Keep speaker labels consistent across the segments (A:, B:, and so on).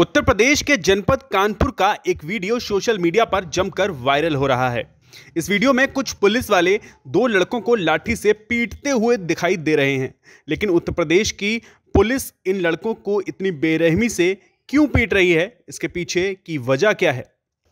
A: उत्तर प्रदेश के जनपद कानपुर का एक वीडियो सोशल मीडिया पर जमकर वायरल हो रहा है इस वीडियो में कुछ पुलिस वाले दो लड़कों को लाठी से पीटते हुए दिखाई दे रहे हैं लेकिन उत्तर प्रदेश की पुलिस इन लड़कों को इतनी बेरहमी से क्यों पीट रही है इसके पीछे की वजह क्या है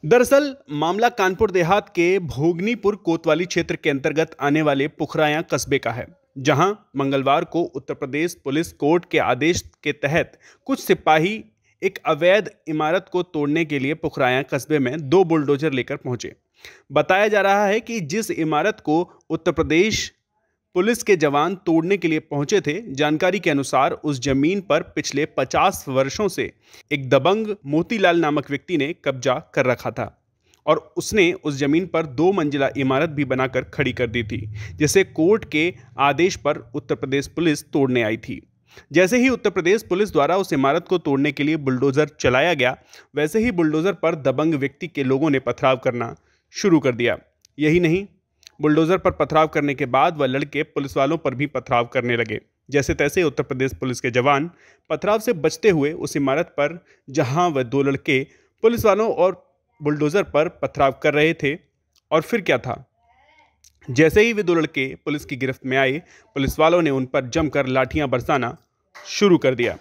A: दरअसल मामला कानपुर देहात के भोगनीपुर कोतवाली क्षेत्र के अंतर्गत आने वाले पुखराया कस्बे का है जहां मंगलवार को उत्तर प्रदेश पुलिस कोर्ट के आदेश के तहत कुछ सिपाही एक अवैध इमारत को तोड़ने के लिए पुखराया कस्बे में दो बुलडोजर लेकर पहुंचे बताया जा रहा है कि जिस इमारत को उत्तर प्रदेश पुलिस के जवान तोड़ने के लिए पहुंचे थे जानकारी के अनुसार उस जमीन पर पिछले 50 वर्षों से एक दबंग मोतीलाल नामक व्यक्ति ने कब्जा कर रखा था और उसने उस जमीन पर दो मंजिला इमारत भी बनाकर खड़ी कर दी थी जिसे कोर्ट के आदेश पर उत्तर प्रदेश पुलिस तोड़ने आई थी जैसे ही उत्तर प्रदेश पुलिस द्वारा उस इमारत को तोड़ने के लिए बुलडोजर चलाया गया वैसे ही बुलडोजर पर दबंग व्यक्ति के लोगों ने पथराव करना शुरू कर दिया यही नहीं बुलडोजर पर पथराव करने के बाद वह लड़के पुलिस वालों पर भी पथराव करने लगे जैसे तैसे उत्तर प्रदेश पुलिस के जवान पथराव से बचते हुए उस इमारत पर जहां वह दो लड़के पुलिस वालों और बुलडोजर पर पथराव कर रहे थे और फिर क्या था जैसे ही वे दो लड़के पुलिस की गिरफ्त में आए पुलिस वालों ने उन पर जमकर लाठियां बरसाना शुरू कर दिया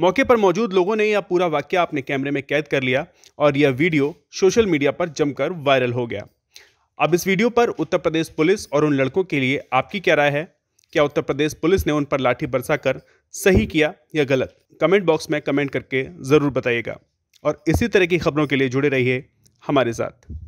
A: मौके पर मौजूद लोगों ने यह पूरा वाक्य अपने कैमरे में कैद कर लिया और यह वीडियो सोशल मीडिया पर जमकर वायरल हो गया अब इस वीडियो पर उत्तर प्रदेश पुलिस और उन लड़कों के लिए आपकी क्या राय है क्या उत्तर प्रदेश पुलिस ने उन पर लाठी बरसा कर सही किया या गलत कमेंट बॉक्स में कमेंट करके ज़रूर बताइएगा और इसी तरह की खबरों के लिए जुड़े रहिए हमारे साथ